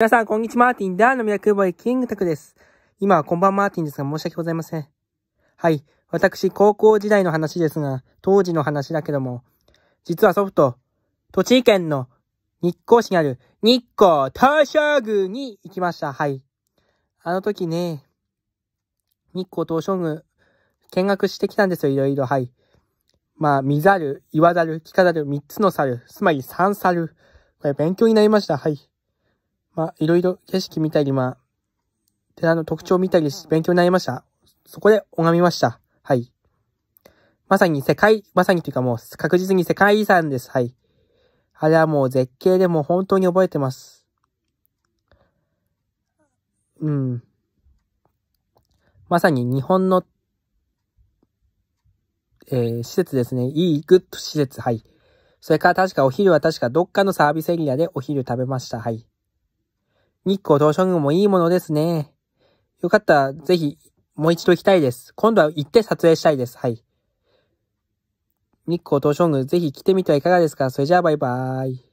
皆さん、こんにちは、マーティン。ダーのミラクルボーイ、キングタクです。今はこんばんマーティンですが、申し訳ございません。はい。私、高校時代の話ですが、当時の話だけども、実はソフト、栃木県の日光市にある日光東照宮に行きました。はい。あの時ね、日光東照宮、見学してきたんですよ、いろいろ。はい。まあ、見ざる、言わざる、聞かざる、三つの猿、つまり三猿。これ勉強になりました。はい。まあ、いろいろ景色見たり、まあ、寺の特徴見たりし、勉強になりました。そこで拝みました。はい。まさに世界、まさにというかもう確実に世界遺産です。はい。あれはもう絶景でも本当に覚えてます。うん。まさに日本の、えー、施設ですね。いいグッド施設。はい。それから確かお昼は確かどっかのサービスエリアでお昼食べました。はい。日光東照宮もいいものですね。よかったら、ぜひ、もう一度行きたいです。今度は行って撮影したいです。はい。日光東照宮、ぜひ来てみてはいかがですかそれじゃあ、バイバーイ。